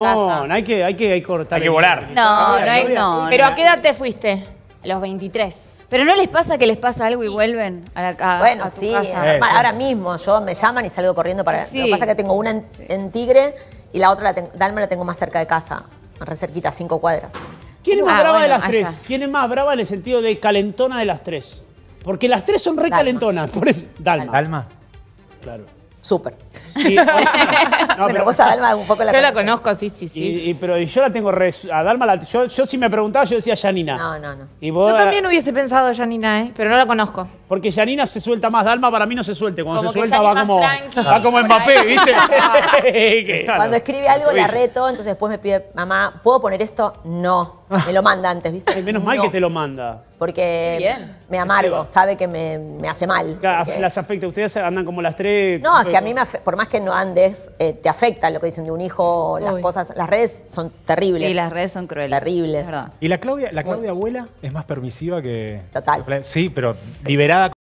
No, hay que, hay que cortar. Hay que volar. Ah, no, no, hay, ¿Pero a qué edad te fuiste? A los 23. Pero no les pasa que les pasa algo y vuelven a la casa. Bueno, sí, eh, ahora mismo yo me llaman y salgo corriendo para. Lo que pasa es que tengo una en, Tigre y la otra, Dalma, la tengo más cerca de casa, re cerquita, cinco cuadras. ¿Quién es ah, más brava de las tres? ¿Quién es más brava en el sentido de calentona de las tres? Porque las tres son re calentonas. Dalma. Dalma. Claro. Súper. pero, vos a Dalma un poco la Yo la conozco, sí, sí, sí. Y, pero yo la tengo re, a Dalma, la, yo, yo, si me preguntaba, yo decía Janina. No, no, no. yo también hubiese pensado Janina, ¿eh? pero no la conozco. Porque Janina se suelta más, Dalma para mí no se suelte. Cuando se suelta va como, va como Mbappé, ¿viste? Cuando escribe algo la reto, entonces después me pide, mamá, ¿puedo poner esto? No. Ah. Me lo manda antes, ¿viste? menos mal que te lo manda. Porque me amargo, sabe que me, hace mal. las afecta. Ustedes andan como las tres. No, es que a mí, por más que no andes, eh, te afecta lo que dicen de un hijo, las cosas. Las redes son terribles. Y las redes son crueles. Terribles. Y la Claudia, la Claudia abuela es más permisiva que. Total. Sí, pero liberada.